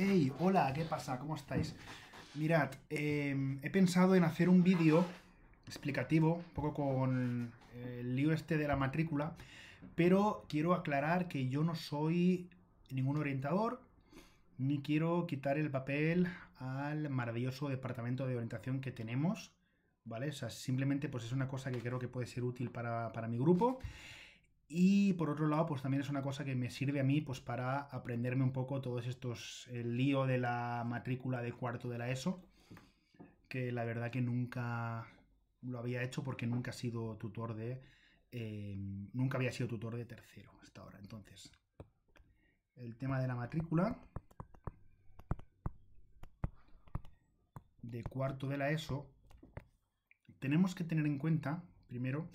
¡Hey! Hola, ¿qué pasa? ¿Cómo estáis? Mirad, em, he pensado en hacer un vídeo explicativo, un poco con el lío este de la matrícula, pero quiero aclarar que yo no soy ningún orientador, ni quiero quitar el papel al maravilloso departamento de orientación que tenemos, ¿vale? O sea, simplemente pues es una cosa que creo que puede ser útil para, para mi grupo y por otro lado, pues también es una cosa que me sirve a mí pues para aprenderme un poco todos estos el lío de la matrícula de cuarto de la ESO, que la verdad que nunca lo había hecho porque nunca he sido tutor de eh, nunca había sido tutor de tercero hasta ahora. Entonces, el tema de la matrícula de cuarto de la ESO tenemos que tener en cuenta primero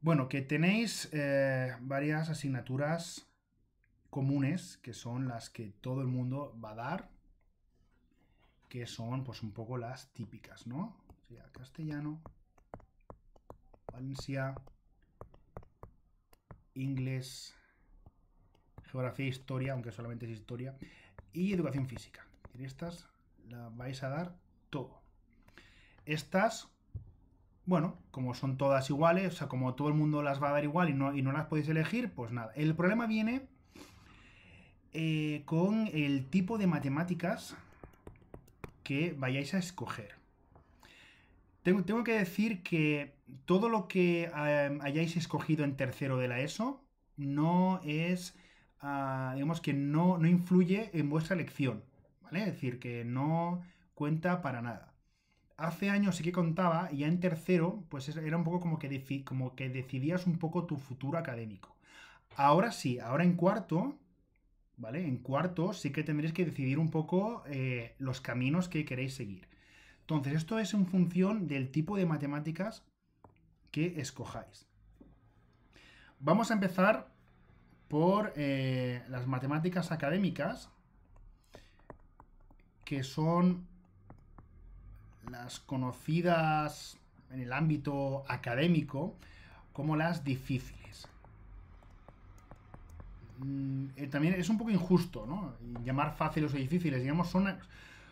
bueno, que tenéis eh, varias asignaturas comunes que son las que todo el mundo va a dar, que son pues un poco las típicas, ¿no? O castellano, Valencia, inglés, geografía e historia, aunque solamente es historia, y educación física. Y estas las vais a dar todo. Estas bueno, como son todas iguales, o sea, como todo el mundo las va a dar igual y no, las podéis elegir, pues nada. El problema viene eh, con el tipo de matemáticas que vayáis a escoger. Tengo, que decir que todo lo que eh, hayáis escogido en tercero de la ESO no es, ah, digamos que no, no influye en vuestra elección, ¿vale? Es decir, que no cuenta para nada hace años sí que contaba, y ya en tercero, pues era un poco como que, como que decidías un poco tu futuro académico. Ahora sí, ahora en cuarto, ¿vale? En cuarto sí que tendréis que decidir un poco eh, los caminos que queréis seguir. Entonces, esto es en función del tipo de matemáticas que escojáis. Vamos a empezar por eh, las matemáticas académicas, que son las conocidas en el ámbito académico como las difíciles. Mm, eh, también es un poco injusto, ¿no? Llamar fáciles o difíciles, digamos, son,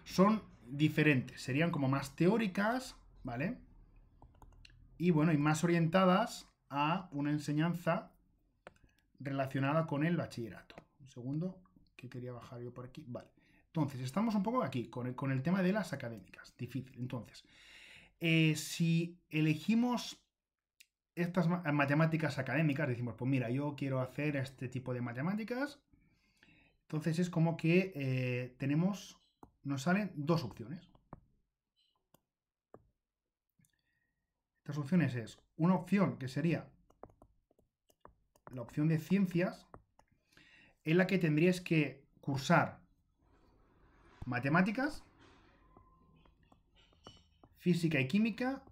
son diferentes, serían como más teóricas, ¿vale? Y bueno, y más orientadas a una enseñanza relacionada con el bachillerato. Un segundo, que quería bajar yo por aquí. Vale. Entonces, estamos un poco aquí con el, tema de las académicas. Difícil. Entonces, eh, si elegimos estas matemáticas académicas, decimos, pues mira, yo quiero hacer este tipo de matemáticas, entonces es como que eh, tenemos, nos salen dos opciones. Estas opciones es una opción que sería la opción de ciencias, en la que tendrías que cursar matemáticas, física y química,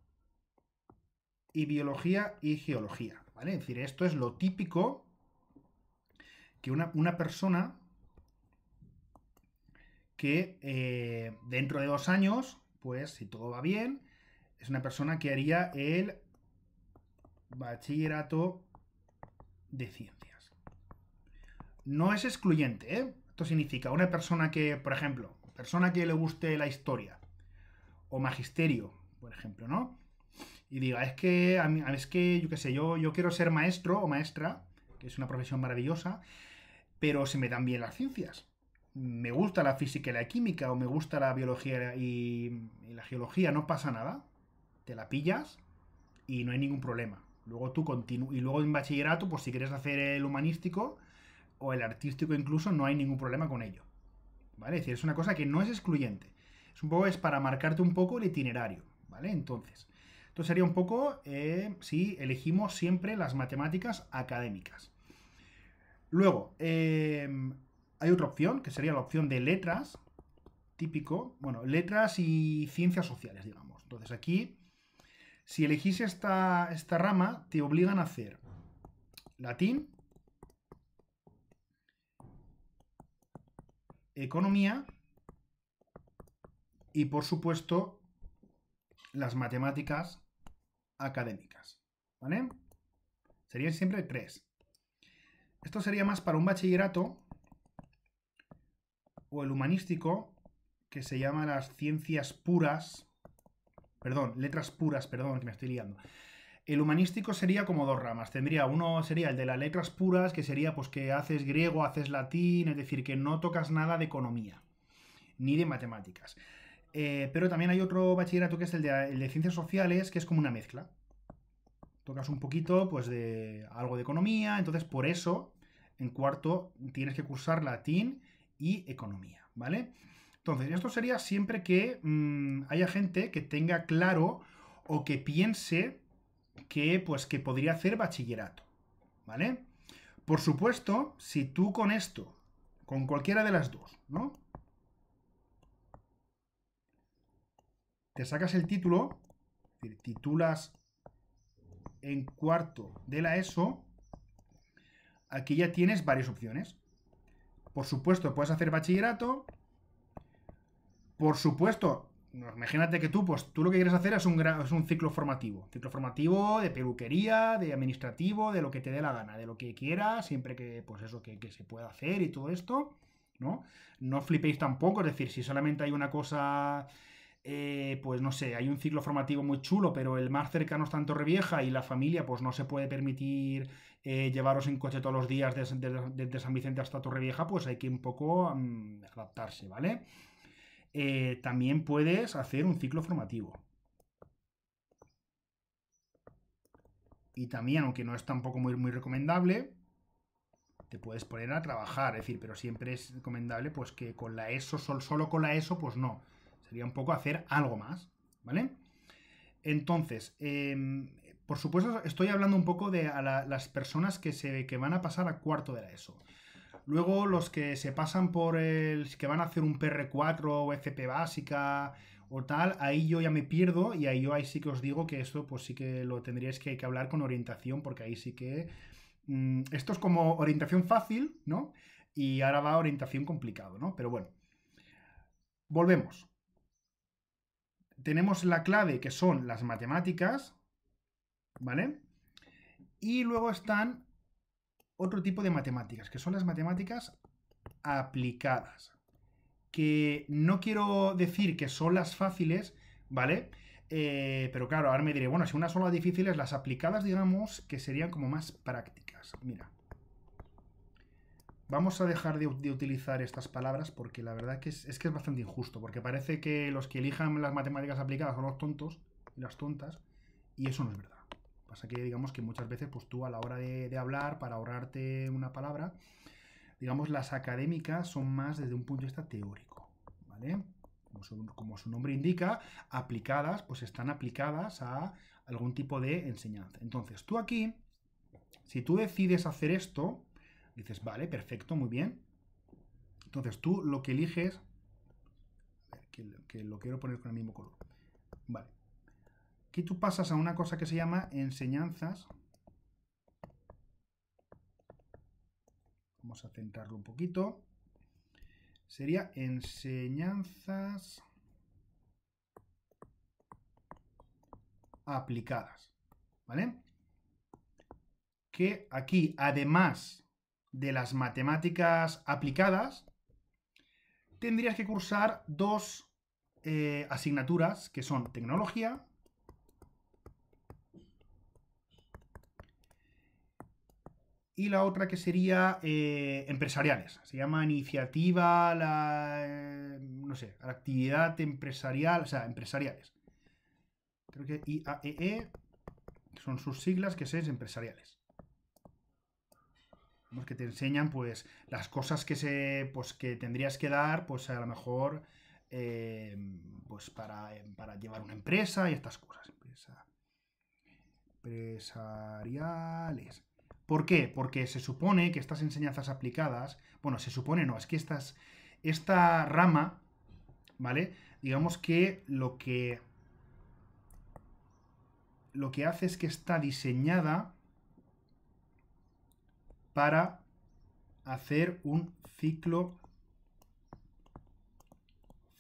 y biología y geología. ¿vale? Es decir, esto es lo típico que una, persona que eh, dentro de dos años, pues si todo va bien, es una persona que haría el bachillerato de ciencias. No es excluyente, ¿eh? Esto significa una persona que, por ejemplo, persona que le guste la historia o magisterio, por ejemplo, ¿no? Y diga, es que, a mí, es que yo qué sé, yo, yo quiero ser maestro o maestra, que es una profesión maravillosa, pero se me dan bien las ciencias. Me gusta la física y la química, o me gusta la biología y, la geología, no pasa nada. Te la pillas y no hay ningún problema. Luego tú continúas. Y luego en bachillerato, por pues si quieres hacer el humanístico o el artístico incluso, no hay ningún problema con ello. ¿vale? Es decir, es una cosa que no es excluyente. Es un poco, es para marcarte un poco el itinerario, ¿vale? Entonces, esto sería un poco eh, si elegimos siempre las matemáticas académicas. Luego, eh, hay otra opción, que sería la opción de letras, típico, bueno, letras y ciencias sociales, digamos. Entonces aquí, si elegís esta, esta rama, te obligan a hacer latín, economía y, por supuesto, las matemáticas académicas. ¿Vale? Serían siempre tres. Esto sería más para un bachillerato o el humanístico, que se llama las ciencias puras. Perdón, letras puras, perdón, que me estoy liando. El humanístico sería como dos ramas. Tendría uno, sería el de las letras puras, que sería pues que haces griego, haces latín, es decir, que no tocas nada de economía, ni de matemáticas. Eh, pero también hay otro bachillerato que es el de, ciencias sociales, que es como una mezcla. Tocas un poquito, pues, de algo de economía, entonces por eso, en cuarto, tienes que cursar latín y economía, ¿vale? Entonces, esto sería siempre que mm, haya gente que tenga claro o que piense que, pues, que podría hacer bachillerato, ¿vale? Por supuesto, si tú con esto, con cualquiera de las dos, ¿no? Te sacas el título, es titulas en cuarto de la ESO, aquí ya tienes varias opciones. Por supuesto, puedes hacer bachillerato. Por supuesto, imagínate que tú, pues tú lo que quieres hacer es un, es un ciclo formativo. Ciclo formativo de peluquería, de administrativo, de lo que te dé la gana, de lo que quieras, siempre que, pues eso, que, se pueda hacer y todo esto, ¿no? No flipéis tampoco, es decir, si solamente hay una cosa... Eh, pues no sé, hay un ciclo formativo muy chulo, pero el más cercano está en Torrevieja y la familia pues no se puede permitir eh, llevaros en coche todos los días desde, San Vicente hasta Torrevieja, pues hay que un poco mm, adaptarse, ¿vale? Eh, también puedes hacer un ciclo formativo. Y también, aunque no es tampoco muy, muy recomendable, te puedes poner a trabajar, es decir, pero siempre es recomendable pues que con la ESO, solo con la ESO, pues no. Sería un poco hacer algo más, ¿vale? Entonces, em, por supuesto, estoy hablando un poco de las personas que, se, que van a pasar a cuarto de la ESO. Luego los que se pasan por el que van a hacer un PR4 o FP básica o tal, ahí yo ya me pierdo y ahí yo ahí sí que os digo que esto pues sí que lo tendríais que, que hablar con orientación porque ahí sí que mm, esto es como orientación fácil, ¿no? Y ahora va orientación complicado, ¿no? Pero bueno. Volvemos. Tenemos la clave que son las matemáticas, ¿vale? Y luego están otro tipo de matemáticas, que son las matemáticas aplicadas. Que no quiero decir que son las fáciles, ¿vale? Eh, pero claro, ahora me diré, bueno, si una son las difíciles, las aplicadas, digamos, que serían como más prácticas. Mira. Vamos a dejar de, utilizar estas palabras porque la verdad que es, es, que es bastante injusto, porque parece que los que elijan las matemáticas aplicadas son los tontos y las tontas, y eso no es verdad. Pasa que digamos que muchas veces pues tú a la hora de, hablar, para ahorrarte una palabra, digamos las académicas son más desde un punto de vista teórico, ¿vale? Como su, nombre indica, aplicadas, pues están aplicadas a algún tipo de enseñanza. Entonces, tú aquí, si tú decides hacer esto, dices, vale, perfecto, muy bien. Entonces, tú lo que eliges, que lo quiero poner con el mismo color. Vale, Aquí tú pasas a una cosa que se llama enseñanzas. Vamos a centrarlo un poquito. Sería enseñanzas aplicadas. ¿Vale? Que aquí, además de las matemáticas aplicadas, tendrías que cursar dos eh, asignaturas que son tecnología y la otra que sería eh, empresariales. Se llama iniciativa, la, eh, no sé, actividad empresarial, o sea, empresariales. Creo que IAEE e son sus siglas, que es empresariales. Vemos que te enseñan, pues, las cosas que, se, pues, que tendrías que dar, pues, a lo mejor, eh, pues, para, llevar una empresa y estas cosas. empresariales. ¿Por qué? Porque se supone que estas enseñanzas aplicadas, bueno, se supone no, es que esta rama, ¿vale? Digamos que lo que lo que hace es que está diseñada para hacer un ciclo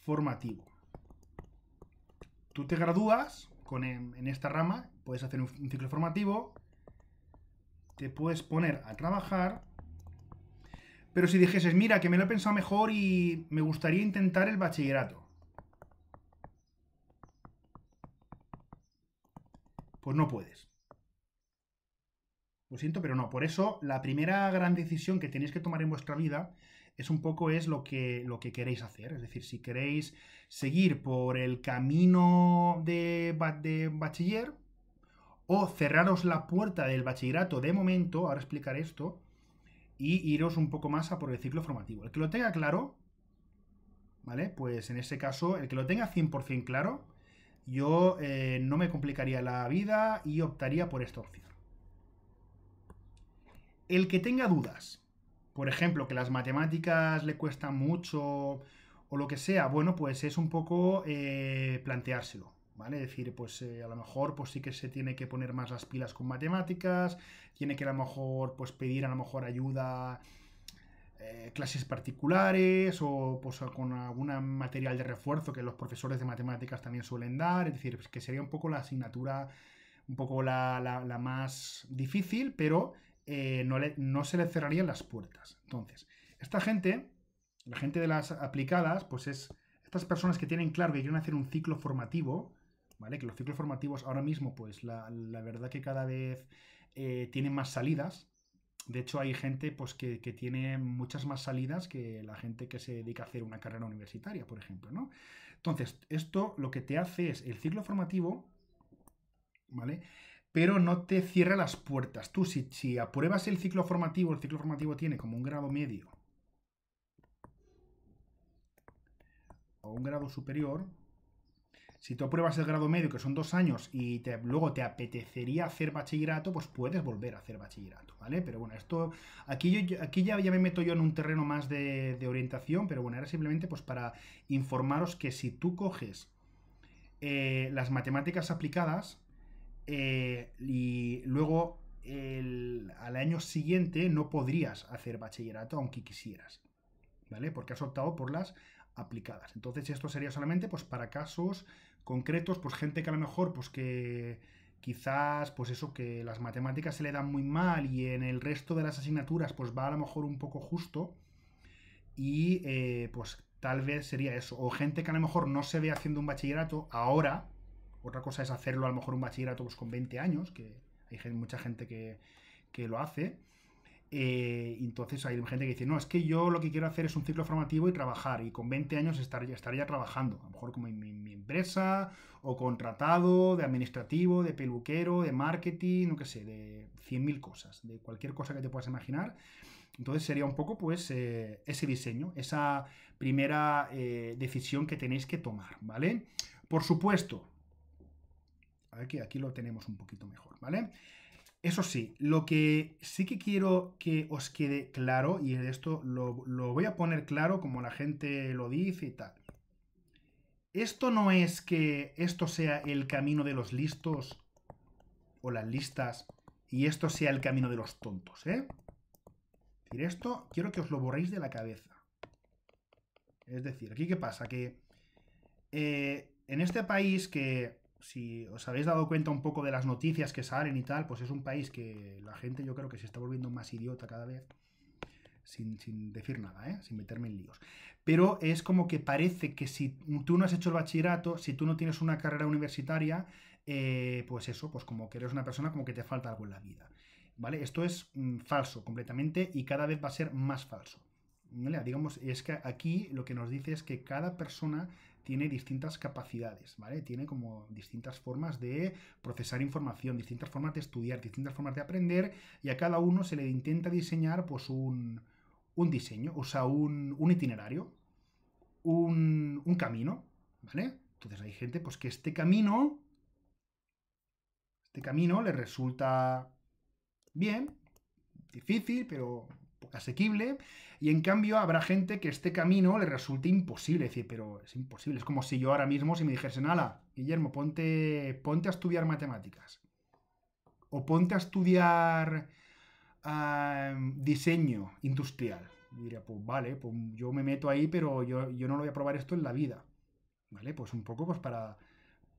formativo. Tú te gradúas en, esta rama, puedes hacer un ciclo formativo, te puedes poner a trabajar. Pero si dijeses, mira, que me lo he pensado mejor y me gustaría intentar el bachillerato. Pues no puedes. Lo siento, pero no. Por eso, la primera gran decisión que tenéis que tomar en vuestra vida es un poco es lo que, lo que queréis hacer. Es decir, si queréis seguir por el camino de, de bachiller, o cerraros la puerta del bachillerato de momento, ahora explicar esto, y iros un poco más a por el ciclo formativo. El que lo tenga claro, ¿vale? Pues en ese caso, el que lo tenga 100% claro, yo eh, no me complicaría la vida y optaría por esta opción. El que tenga dudas, por ejemplo, que las matemáticas le cuestan mucho o lo que sea, bueno, pues es un poco eh, planteárselo. ¿vale? Es decir, pues eh, a lo mejor pues sí que se tiene que poner más las pilas con matemáticas, tiene que a lo mejor pues pedir a lo mejor ayuda eh, clases particulares o pues, con algún material de refuerzo que los profesores de matemáticas también suelen dar, es decir, pues, que sería un poco la asignatura un poco la, más difícil, pero eh, no, no se le cerrarían las puertas. Entonces, esta gente, la gente de las aplicadas, pues es estas personas que tienen claro que quieren hacer un ciclo formativo, que los ciclos formativos ahora mismo, pues la, verdad que cada vez eh, tienen más salidas. De hecho, hay gente pues, que, tiene muchas más salidas que la gente que se dedica a hacer una carrera universitaria, por ejemplo, Entonces, esto lo que te hace es el ciclo formativo, ¿vale? Pero no te cierra las puertas. Tú, si, si apruebas el ciclo formativo, el ciclo formativo tiene como un grado medio o un grado superior, si tú apruebas el grado medio, que son dos años, y luego te apetecería hacer bachillerato, pues puedes volver a hacer bachillerato, ¿vale? Pero bueno, esto aquí, yo, aquí ya, ya me meto yo en un terreno más de, orientación, pero bueno, era simplemente pues para informaros que si tú coges eh, las matemáticas aplicadas eh, y luego al año siguiente no podrías hacer bachillerato aunque quisieras, ¿vale? Porque has optado por las aplicadas. Entonces esto sería solamente pues para casos concretos, pues gente que a lo mejor, pues que quizás, pues eso, que las matemáticas se le dan muy mal y en el resto de las asignaturas, pues va a lo mejor un poco justo y eh, pues tal vez sería eso. O gente que a lo mejor no se ve haciendo un bachillerato ahora, otra cosa es hacerlo a lo mejor un bachillerato pues con 20 años, que hay mucha gente que, que lo hace, eh, entonces hay gente que dice, no, es que yo lo que quiero hacer es un ciclo formativo y trabajar, y con 20 años estar, estaría trabajando, a lo mejor como en mi, empresa, o contratado, de administrativo, de peluquero, de marketing, no que sé, de 100.000 cosas, de cualquier cosa que te puedas imaginar. Entonces sería un poco pues eh, ese diseño, esa primera eh, decisión que tenéis que tomar, ¿vale? Por supuesto, a ver que aquí lo tenemos un poquito mejor, ¿vale? Eso sí, lo que sí que quiero que os quede claro, y esto lo, voy a poner claro como la gente lo dice y tal. Esto no es que esto sea el camino de los listos o las listas y esto sea el camino de los tontos, ¿eh? Es decir, esto quiero que os lo borréis de la cabeza. Es decir, ¿aquí qué pasa? Que eh, en este país que si os habéis dado cuenta un poco de las noticias que salen y tal, pues es un país que la gente yo creo que se está volviendo más idiota cada vez. Sin, decir nada, ¿eh? sin meterme en líos. Pero es como que parece que si tú no has hecho el bachillerato, si tú no tienes una carrera universitaria, eh, pues eso, pues como que eres una persona como que te falta algo en la vida. ¿Vale? Esto es mm, falso completamente y cada vez va a ser más falso. Digamos, es que aquí lo que nos dice es que cada persona tiene distintas capacidades, ¿vale? Tiene como distintas formas de procesar información, distintas formas de estudiar, distintas formas de aprender y a cada uno se le intenta diseñar pues un, un diseño, o sea, un, un itinerario, un, un, camino, ¿vale? Entonces hay gente pues que este camino, este camino le resulta bien, difícil, pero asequible, y en cambio habrá gente que este camino le resulte imposible. Es decir, pero es imposible. Es como si yo ahora mismo, si me dijesen, ala, Guillermo, ponte, ponte a estudiar matemáticas. O ponte a estudiar diseño industrial. diría, pues vale, pues yo me meto ahí, pero yo, no lo voy a probar esto en la vida. ¿Vale? Pues un poco pues para,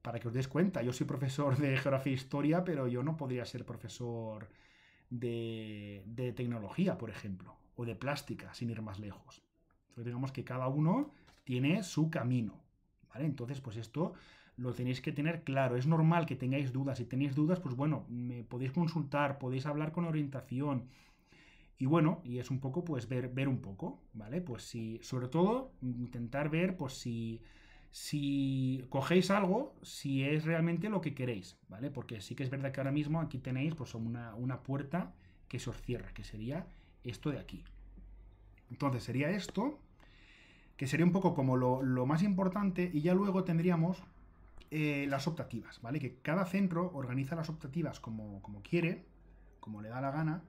para que os des cuenta. Yo soy profesor de geografía e historia, pero yo no podría ser profesor de, tecnología, por ejemplo, o de plástica, sin ir más lejos. Entonces, digamos que cada uno tiene su camino, ¿vale? Entonces, pues esto lo tenéis que tener claro. Es normal que tengáis dudas. Si tenéis dudas, pues bueno, me podéis consultar, podéis hablar con orientación. Y bueno, y es un poco, pues, ver, ver un poco, ¿vale? Pues si, sobre todo, intentar ver, pues si si cogéis algo, si es realmente lo que queréis, ¿vale? Porque sí que es verdad que ahora mismo aquí tenéis pues, una, una puerta que se os cierra, que sería esto de aquí. Entonces sería esto, que sería un poco como lo, más importante, y ya luego tendríamos eh, las optativas, ¿vale? Que cada centro organiza las optativas como, quiere, como le da la gana.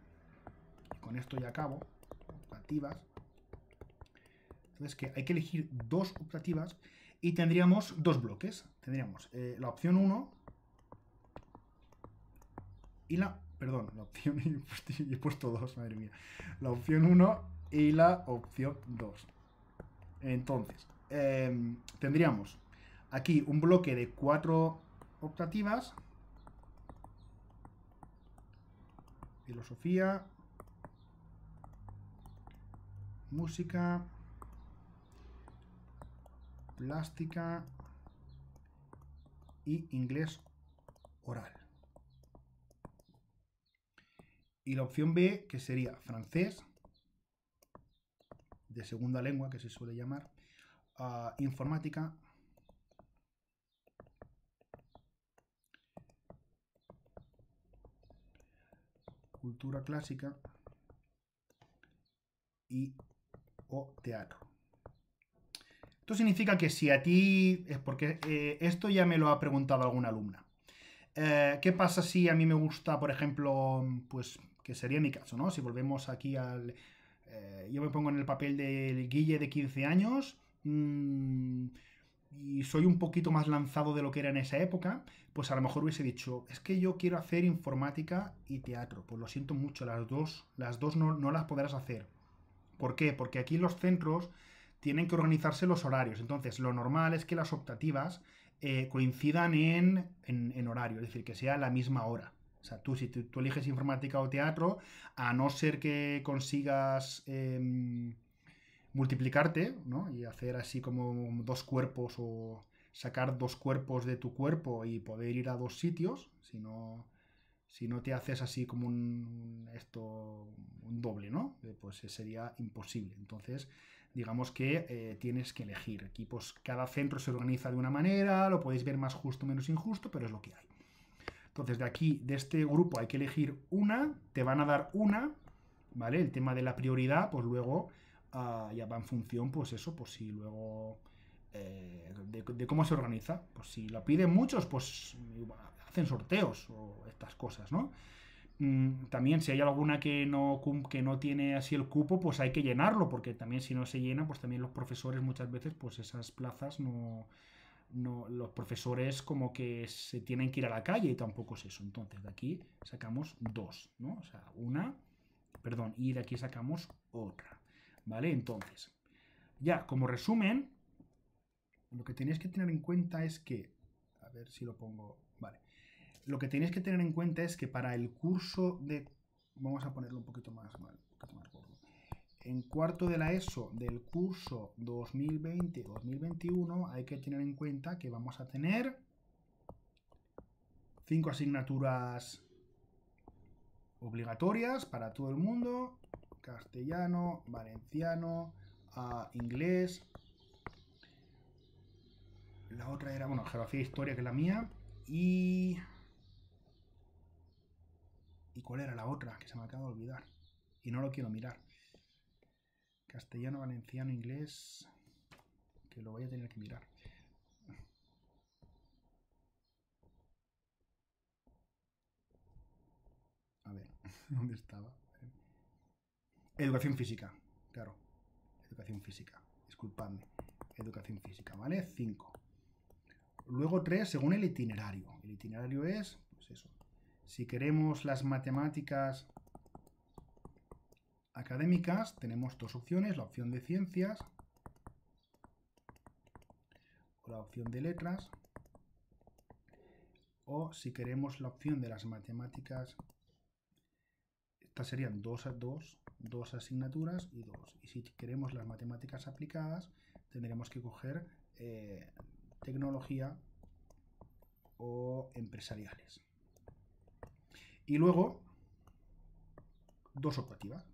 con esto ya acabo. Optativas. Entonces que hay que elegir dos optativas y tendríamos dos bloques. Tendríamos eh, la opción 1 y la... Perdón, la opción... y he puesto dos, madre mía. La opción 1 y la opción 2. Entonces, em, tendríamos aquí un bloque de cuatro optativas. Filosofía. Música plástica y inglés oral. Y la opción B, que sería francés, de segunda lengua, que se suele llamar, ah, informática, cultura clásica y o teatro. Esto significa que si a ti, es porque eh, esto ya me lo ha preguntado alguna alumna, eh, ¿qué pasa si a mí me gusta, por ejemplo, pues que sería mi caso, ¿no? Si volvemos aquí al... Eh, yo me pongo en el papel del Guille de 15 años mm, y soy un poquito más lanzado de lo que era en esa época, pues a lo mejor hubiese dicho, es que yo quiero hacer informática y teatro. Pues lo siento mucho, las dos, las dos no, no las podrás hacer. ¿Por qué? Porque aquí en los centros tienen que organizarse los horarios. Entonces, lo normal es que las optativas eh, coincidan en, en, horario, es decir, que sea la misma hora. O sea, tú si tú, eliges informática o teatro, a no ser que consigas em, multiplicarte, ¿no? Y hacer así como dos cuerpos o sacar dos cuerpos de tu cuerpo y poder ir a dos sitios, si no, si no te haces así como un, esto, un doble, ¿no? Eh, pues eh, sería imposible. Entonces, digamos que eh, tienes que elegir. Aquí, cada centro se organiza de una manera, lo podéis ver más justo, menos injusto, pero es lo que hay. Entonces, de aquí, de este grupo, hay que elegir una, te van a dar una, ¿vale? El tema de la prioridad, pues luego ah, ya va en función, pues eso, pues si luego... Eh, de, cómo se organiza. Pues si lo piden muchos, pues hacen sorteos o estas cosas, ¿no? Mm, también si hay alguna que no, que no tiene así el cupo, pues hay que llenarlo, porque también si no se llena, pues también los profesores muchas veces, pues esas plazas no, no los profesores como que se tienen que ir a la calle y tampoco es eso. Entonces de aquí sacamos dos, ¿no? O sea, una, perdón, y de aquí sacamos otra, ¿vale? Entonces, ya como resumen, lo que tenéis que tener en cuenta es que, a ver si lo pongo, vale lo que tenéis que tener en cuenta es que para el curso de... Vamos a ponerlo un poquito más un poquito más gordo. En cuarto de la ESO del curso 2020-2021 hay que tener en cuenta que vamos a tener cinco asignaturas obligatorias para todo el mundo. Castellano, valenciano, inglés. La otra era, bueno, geografía e historia, que la mía. Y cuál era la otra, que se me acaba de olvidar. Y no lo quiero mirar. Castellano, valenciano, inglés. Que lo voy a tener que mirar. A ver, ¿dónde estaba? Educación física, claro. Educación física, disculpadme. Educación física, ¿vale? 5. Luego 3, según el itinerario. El itinerario es, pues eso, si queremos las matemáticas académicas, tenemos dos opciones, la opción de ciencias o la opción de letras. O si queremos la opción de las matemáticas, estas serían dos, dos, dos asignaturas y dos. Y si queremos las matemáticas aplicadas, tendremos que coger eh, tecnología o empresariales y luego dos optativas.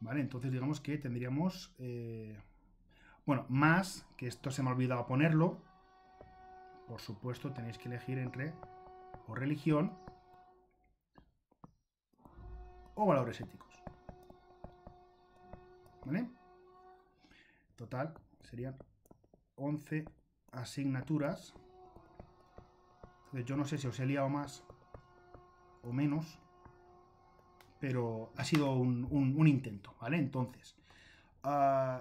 Vale, entonces digamos que tendríamos, eh, bueno, más, que esto se me ha olvidado ponerlo, por supuesto tenéis que elegir entre o religión o valores éticos. ¿Vale? Total, serían 11 asignaturas. yo no sé si os he liado más o menos, pero ha sido un, intento, ¿vale? Entonces,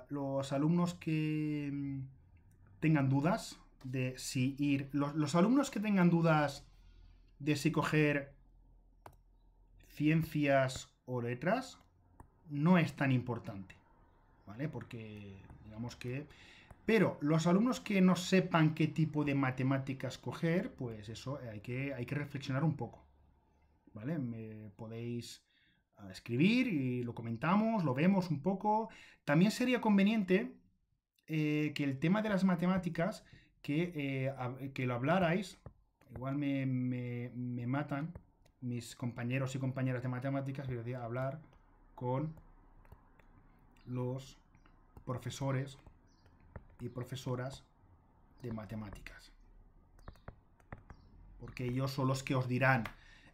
los alumnos que mm, tengan dudas de si ir... Los, los alumnos que tengan dudas de si coger ciencias o letras no es tan importante, ¿vale? Porque digamos que pero los alumnos que no sepan qué tipo de matemáticas coger, pues eso eh, hay que, hay que reflexionar un poco. ¿Vale? Me podéis ah, escribir y lo comentamos, lo vemos un poco. También sería conveniente eh, que el tema de las matemáticas, que, eh, que lo hablarais, igual me, me, matan mis compañeros y compañeras de matemáticas, pero hablar con los profesores y profesoras de matemáticas. Porque ellos son los que os dirán,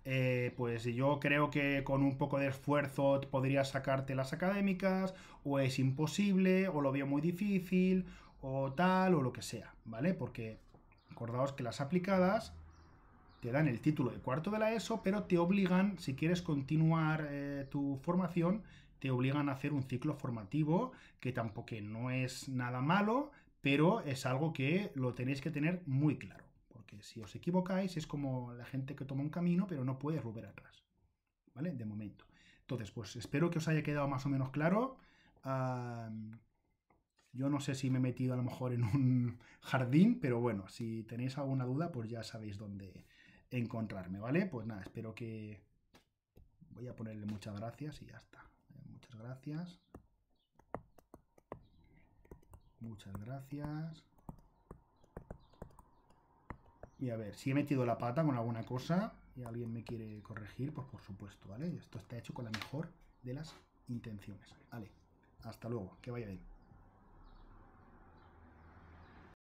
eh, pues yo creo que con un poco de esfuerzo podrías sacarte las académicas, o es imposible, o lo veo muy difícil, o tal, o lo que sea, ¿vale? Porque acordaos que las aplicadas te dan el título de cuarto de la ESO, pero te obligan, si quieres continuar eh, tu formación, te obligan a hacer un ciclo formativo que tampoco no es nada malo, pero es algo que lo tenéis que tener muy claro, porque si os equivocáis es como la gente que toma un camino pero no puede volver atrás, ¿vale? De momento. Entonces, pues espero que os haya quedado más o menos claro. yo no sé si me he metido a lo mejor en un jardín, pero bueno, si tenéis alguna duda, pues ya sabéis dónde encontrarme, ¿vale? Pues nada, espero que... Voy a ponerle muchas gracias y ya está. Muchas gracias. Muchas gracias. Y a ver, si he metido la pata con alguna cosa y alguien me quiere corregir, pues por supuesto, ¿vale? Esto está hecho con la mejor de las intenciones. Vale, hasta luego, que vaya bien.